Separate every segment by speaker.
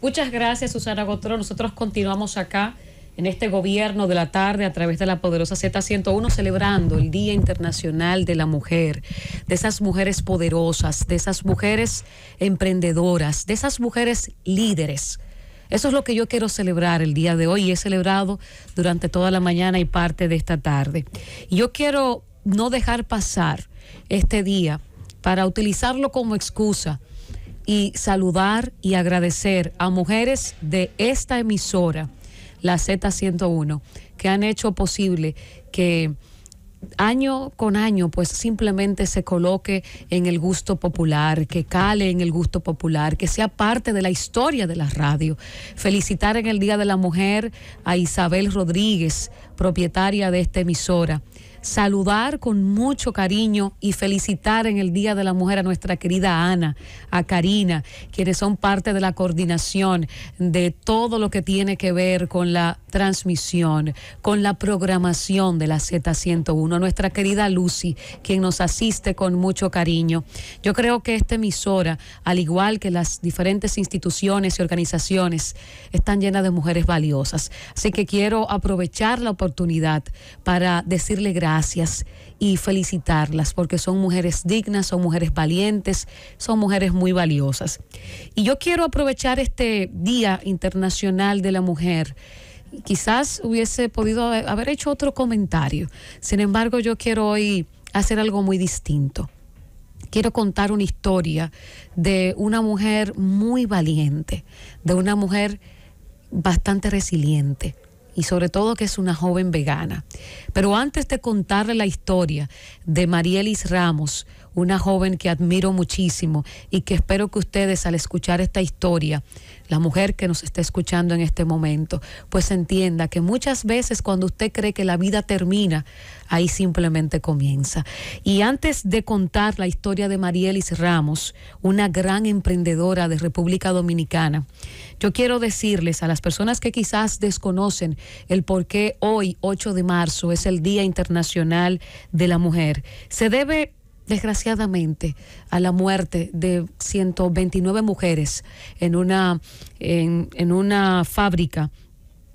Speaker 1: Muchas gracias, Susana Gotro. Nosotros continuamos acá en este gobierno de la tarde a través de la poderosa Z101 celebrando el Día Internacional de la Mujer, de esas mujeres poderosas, de esas mujeres emprendedoras, de esas mujeres líderes. Eso es lo que yo quiero celebrar el día de hoy y he celebrado durante toda la mañana y parte de esta tarde. Yo quiero no dejar pasar este día para utilizarlo como excusa y saludar y agradecer a mujeres de esta emisora, la Z101, que han hecho posible que año con año, pues simplemente se coloque en el gusto popular, que cale en el gusto popular, que sea parte de la historia de la radio. Felicitar en el Día de la Mujer a Isabel Rodríguez, propietaria de esta emisora saludar con mucho cariño y felicitar en el Día de la Mujer a nuestra querida Ana, a Karina, quienes son parte de la coordinación de todo lo que tiene que ver con la transmisión, con la programación de la Z101, a nuestra querida Lucy, quien nos asiste con mucho cariño. Yo creo que esta emisora, al igual que las diferentes instituciones y organizaciones, están llenas de mujeres valiosas. Así que quiero aprovechar la oportunidad para decirle gracias gracias y felicitarlas porque son mujeres dignas, son mujeres valientes, son mujeres muy valiosas. Y yo quiero aprovechar este Día Internacional de la Mujer. Quizás hubiese podido haber hecho otro comentario. Sin embargo, yo quiero hoy hacer algo muy distinto. Quiero contar una historia de una mujer muy valiente, de una mujer bastante resiliente, y sobre todo que es una joven vegana. Pero antes de contarle la historia de Marielis Ramos, una joven que admiro muchísimo y que espero que ustedes al escuchar esta historia la mujer que nos está escuchando en este momento, pues entienda que muchas veces cuando usted cree que la vida termina, ahí simplemente comienza. Y antes de contar la historia de Marielis Ramos, una gran emprendedora de República Dominicana, yo quiero decirles a las personas que quizás desconocen el por qué hoy, 8 de marzo, es el Día Internacional de la Mujer, se debe desgraciadamente a la muerte de 129 mujeres en una, en, en una fábrica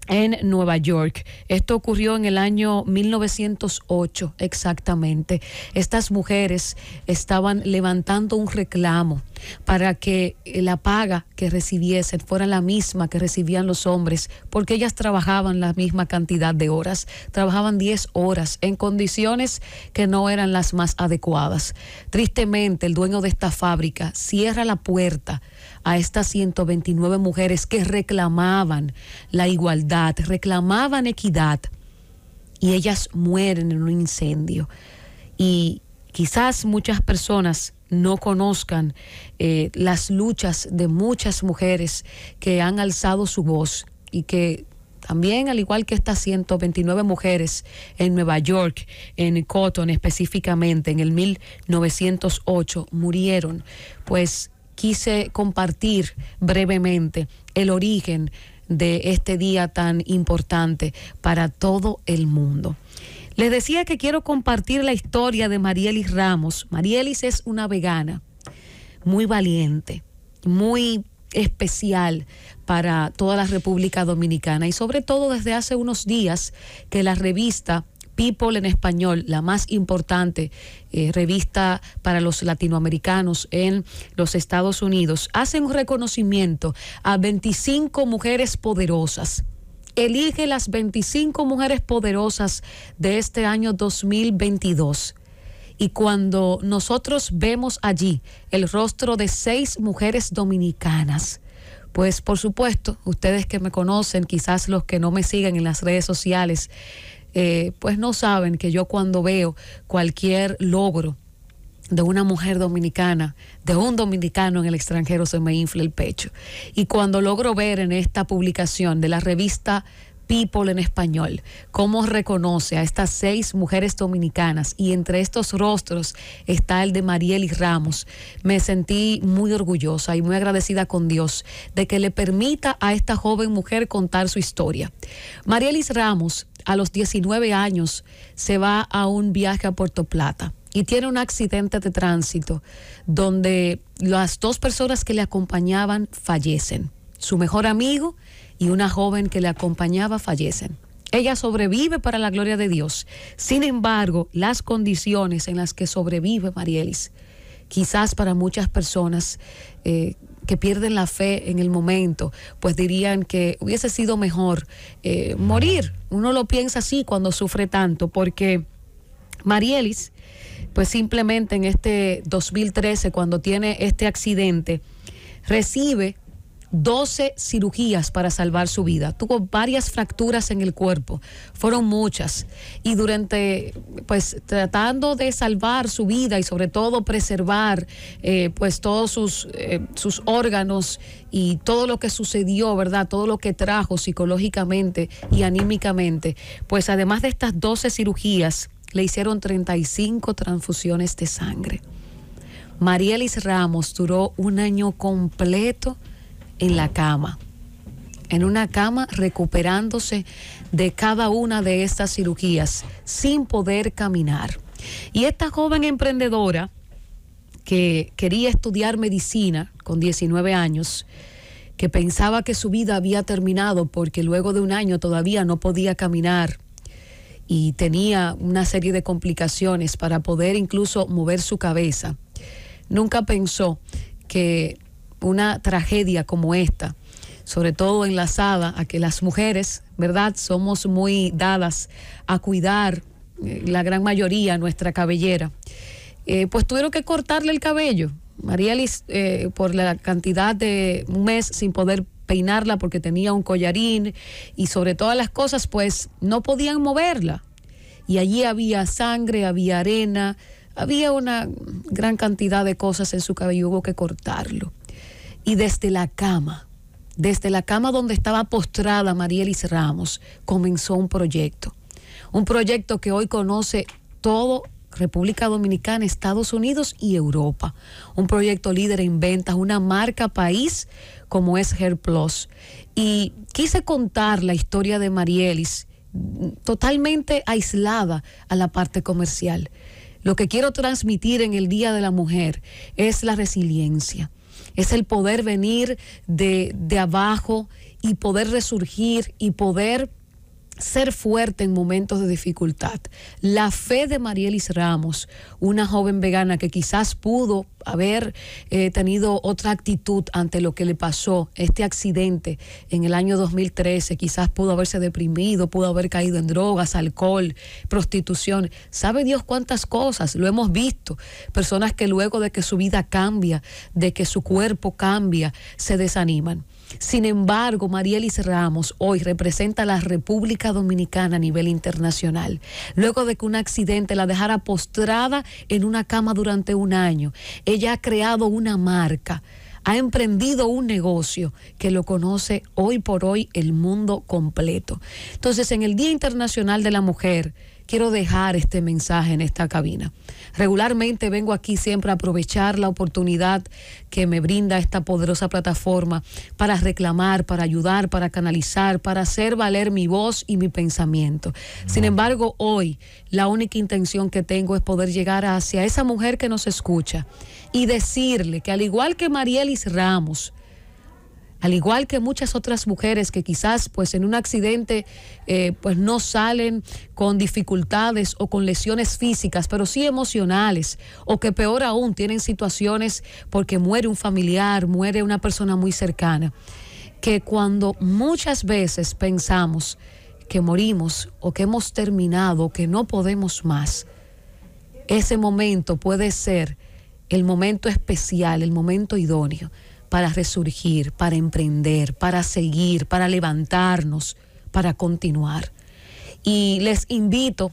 Speaker 1: en Nueva York. Esto ocurrió en el año 1908 exactamente. Estas mujeres estaban levantando un reclamo para que la paga que recibiesen fuera la misma que recibían los hombres, porque ellas trabajaban la misma cantidad de horas, trabajaban 10 horas en condiciones que no eran las más adecuadas. Tristemente, el dueño de esta fábrica cierra la puerta a estas 129 mujeres que reclamaban la igualdad, reclamaban equidad, y ellas mueren en un incendio. Y quizás muchas personas no conozcan eh, las luchas de muchas mujeres que han alzado su voz y que también, al igual que estas 129 mujeres en Nueva York, en Cotton específicamente, en el 1908, murieron, pues quise compartir brevemente el origen de este día tan importante para todo el mundo. Les decía que quiero compartir la historia de Marielis Ramos. Marielis es una vegana muy valiente, muy especial para toda la República Dominicana y sobre todo desde hace unos días que la revista People en español, la más importante eh, revista para los latinoamericanos en los Estados Unidos, hace un reconocimiento a 25 mujeres poderosas. Elige las 25 mujeres poderosas de este año 2022. Y cuando nosotros vemos allí el rostro de seis mujeres dominicanas, pues por supuesto, ustedes que me conocen, quizás los que no me siguen en las redes sociales, eh, pues no saben que yo cuando veo cualquier logro de una mujer dominicana, de un dominicano en el extranjero, se me infla el pecho. Y cuando logro ver en esta publicación de la revista People en español, cómo reconoce a estas seis mujeres dominicanas y entre estos rostros está el de Marielis Ramos. Me sentí muy orgullosa y muy agradecida con Dios de que le permita a esta joven mujer contar su historia. Marielis Ramos a los 19 años se va a un viaje a Puerto Plata y tiene un accidente de tránsito donde las dos personas que le acompañaban fallecen. Su mejor amigo y una joven que le acompañaba fallecen. Ella sobrevive para la gloria de Dios. Sin embargo, las condiciones en las que sobrevive Marielis, quizás para muchas personas eh, que pierden la fe en el momento, pues dirían que hubiese sido mejor eh, morir. Uno lo piensa así cuando sufre tanto, porque Marielis, pues simplemente en este 2013, cuando tiene este accidente, recibe 12 cirugías para salvar su vida. Tuvo varias fracturas en el cuerpo, fueron muchas. Y durante, pues, tratando de salvar su vida y sobre todo preservar, eh, pues, todos sus, eh, sus órganos y todo lo que sucedió, ¿verdad? Todo lo que trajo psicológicamente y anímicamente. Pues, además de estas 12 cirugías, le hicieron 35 transfusiones de sangre. María Liz Ramos duró un año completo en la cama, en una cama recuperándose de cada una de estas cirugías sin poder caminar. Y esta joven emprendedora que quería estudiar medicina con 19 años, que pensaba que su vida había terminado porque luego de un año todavía no podía caminar y tenía una serie de complicaciones para poder incluso mover su cabeza. Nunca pensó que una tragedia como esta, sobre todo enlazada a que las mujeres, ¿verdad? Somos muy dadas a cuidar eh, la gran mayoría nuestra cabellera. Eh, pues tuvieron que cortarle el cabello. María Liz, eh, por la cantidad de un mes sin poder peinarla porque tenía un collarín y sobre todas las cosas, pues no podían moverla. Y allí había sangre, había arena, había una gran cantidad de cosas en su cabello, hubo que cortarlo. Y desde la cama, desde la cama donde estaba postrada Marielis Ramos, comenzó un proyecto. Un proyecto que hoy conoce todo República Dominicana, Estados Unidos y Europa. Un proyecto líder en ventas, una marca país como es HerPlus. Y quise contar la historia de Marielis totalmente aislada a la parte comercial. Lo que quiero transmitir en el Día de la Mujer es la resiliencia es el poder venir de, abajo y poder resurgir y poder ser fuerte en momentos de dificultad. La fe de Marielis Ramos, una joven vegana que quizás pudo haber eh, tenido otra actitud ante lo que le pasó, este accidente en el año 2013, quizás pudo haberse deprimido, pudo haber caído en drogas, alcohol, prostitución, sabe Dios cuántas cosas, lo hemos visto, personas que luego de que su vida cambia, de que su cuerpo cambia, se desaniman. Sin embargo, María Marielis Ramos hoy representa a la República Dominicana a nivel internacional, luego de que un accidente la dejara postrada en una cama durante un año. Ella ha creado una marca ha emprendido un negocio que lo conoce hoy por hoy el mundo completo. Entonces, en el Día Internacional de la Mujer, quiero dejar este mensaje en esta cabina. Regularmente vengo aquí siempre a aprovechar la oportunidad que me brinda esta poderosa plataforma para reclamar, para ayudar, para canalizar, para hacer valer mi voz y mi pensamiento. Sin embargo, hoy la única intención que tengo es poder llegar hacia esa mujer que nos escucha y decirle que al igual que Marielis Ramos, al igual que muchas otras mujeres que quizás pues en un accidente eh, pues no salen con dificultades o con lesiones físicas, pero sí emocionales, o que peor aún tienen situaciones porque muere un familiar, muere una persona muy cercana, que cuando muchas veces pensamos que morimos o que hemos terminado, que no podemos más, ese momento puede ser el momento especial, el momento idóneo para resurgir, para emprender, para seguir, para levantarnos, para continuar. Y les invito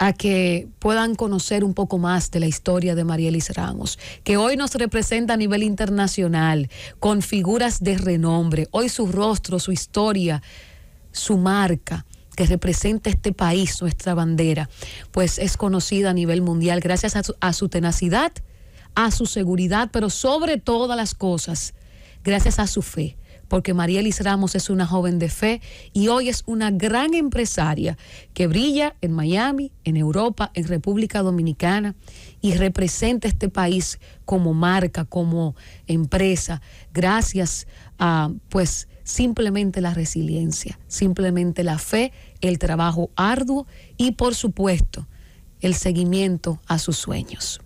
Speaker 1: a que puedan conocer un poco más de la historia de Marielis Ramos, que hoy nos representa a nivel internacional con figuras de renombre, hoy su rostro, su historia, su marca que representa este país, nuestra bandera, pues es conocida a nivel mundial gracias a su tenacidad a su seguridad, pero sobre todas las cosas, gracias a su fe porque María Elis Ramos es una joven de fe y hoy es una gran empresaria que brilla en Miami, en Europa, en República Dominicana y representa este país como marca, como empresa, gracias a pues simplemente la resiliencia, simplemente la fe, el trabajo arduo y por supuesto el seguimiento a sus sueños.